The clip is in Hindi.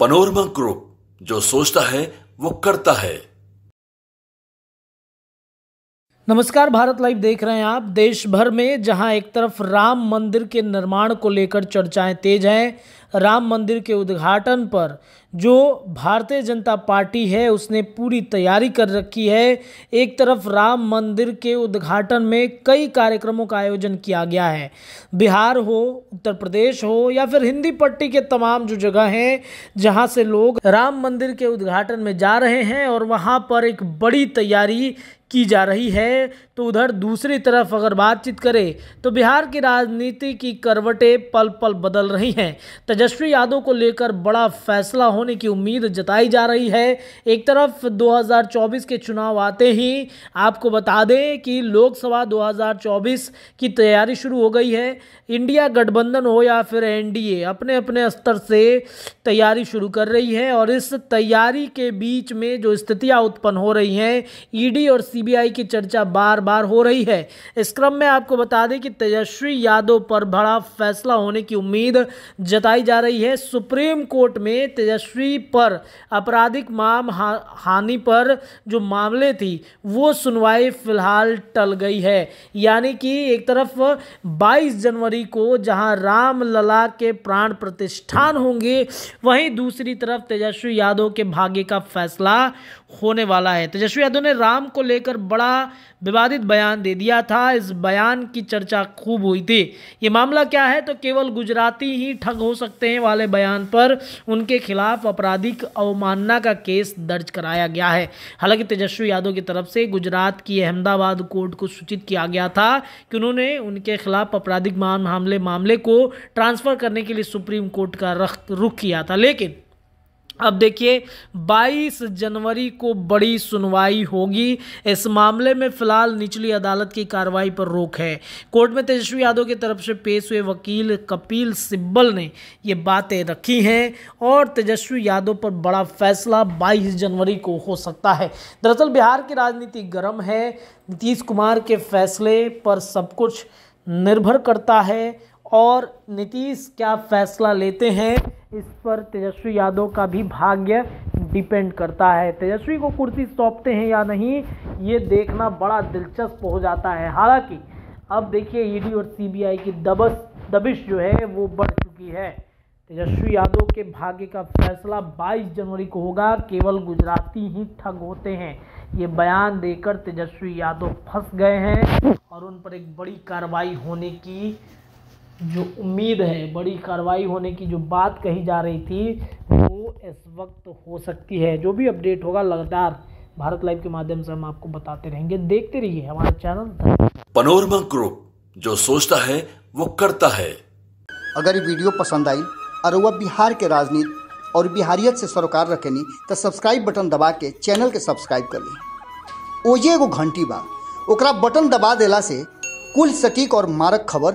पनोरमा ग्रुप जो सोचता है वो करता है नमस्कार भारत लाइव देख रहे हैं आप देश भर में जहां एक तरफ राम मंदिर के निर्माण को लेकर चर्चाएं तेज हैं राम मंदिर के उद्घाटन पर जो भारतीय जनता पार्टी है उसने पूरी तैयारी कर रखी है एक तरफ राम मंदिर के उद्घाटन में कई कार्यक्रमों का आयोजन किया गया है बिहार हो उत्तर प्रदेश हो या फिर हिंदी पट्टी के तमाम जो जगह हैं जहां से लोग राम मंदिर के उद्घाटन में जा रहे हैं और वहां पर एक बड़ी तैयारी की जा रही है तो उधर दूसरी तरफ अगर बातचीत करें तो बिहार की राजनीति की करवटें पल पल बदल रही हैं तेजस्वी यादव को लेकर बड़ा फैसला होने की उम्मीद जताई जा रही है एक तरफ 2024 के चुनाव आते ही आपको बता दें कि लोकसभा 2024 की तैयारी शुरू हो गई है इंडिया गठबंधन हो या फिर एनडीए अपने अपने स्तर से तैयारी शुरू कर रही है और इस तैयारी के बीच में जो स्थितियाँ उत्पन्न हो रही हैं ई और सी सीबीआई की चर्चा बार बार हो रही है इस क्रम में आपको बता दें कि तेजस्वी यादव पर बड़ा फैसला होने की उम्मीद जताई जा रही है सुप्रीम कोर्ट में तेजस्वी पर आपराधिक माम हा, हानि पर जो मामले थी वो सुनवाई फिलहाल टल गई है यानी कि एक तरफ 22 जनवरी को जहां रामलला के प्राण प्रतिष्ठान होंगे वहीं दूसरी तरफ तेजस्वी यादव के भाग्य का फैसला होने वाला है तेजस्वी तो यादव ने राम को लेकर बड़ा विवादित बयान दे दिया था इस बयान की चर्चा खूब हुई थी ये मामला क्या है तो केवल गुजराती ही ठग हो सकते हैं वाले बयान पर उनके खिलाफ आपराधिक अवमानना का केस दर्ज कराया गया है हालांकि तेजस्वी यादव की तरफ से गुजरात की अहमदाबाद कोर्ट को सूचित किया गया था कि उन्होंने उनके खिलाफ आपराधिक मामले मामले को ट्रांसफ़र करने के लिए सुप्रीम कोर्ट का रुख किया था लेकिन अब देखिए 22 जनवरी को बड़ी सुनवाई होगी इस मामले में फिलहाल निचली अदालत की कार्रवाई पर रोक है कोर्ट में तेजस्वी यादव की तरफ से पेश हुए वकील कपिल सिब्बल ने ये बातें रखी हैं और तेजस्वी यादव पर बड़ा फैसला 22 जनवरी को हो सकता है दरअसल बिहार की राजनीति गर्म है नीतीश कुमार के फैसले पर सब कुछ निर्भर करता है और नीतीश क्या फैसला लेते हैं इस पर तेजस्वी यादव का भी भाग्य डिपेंड करता है तेजस्वी को कुर्सी सौंपते हैं या नहीं ये देखना बड़ा दिलचस्प हो जाता है हालांकि अब देखिए ईडी e और सीबीआई की दबस दबिश जो है वो बढ़ चुकी है तेजस्वी यादव के भाग्य का फैसला 22 जनवरी को होगा केवल गुजराती ही ठग होते हैं ये बयान देकर तेजस्वी यादव फंस गए हैं और उन पर एक बड़ी कार्रवाई होने की जो उम्मीद है बड़ी कार्रवाई होने की जो बात कही जा रही थी वो इस वक्त हो सकती है जो भी अपडेट होगा लगातार भारत लाइव के माध्यम से हम आपको बताते रहेंगे देखते रहिए हमारा चैनल पनोरमा ग्रुप जो सोचता है वो करता है अगर ये वीडियो पसंद आई और वह बिहार के राजनीति और बिहारियत से सरोकार रखेनी तो सब्सक्राइब बटन दबा के चैनल के सब्सक्राइब कर ली ओजे एगो घंटी बा ओकरा बटन दबा देला से कुल सटीक और मारक खबर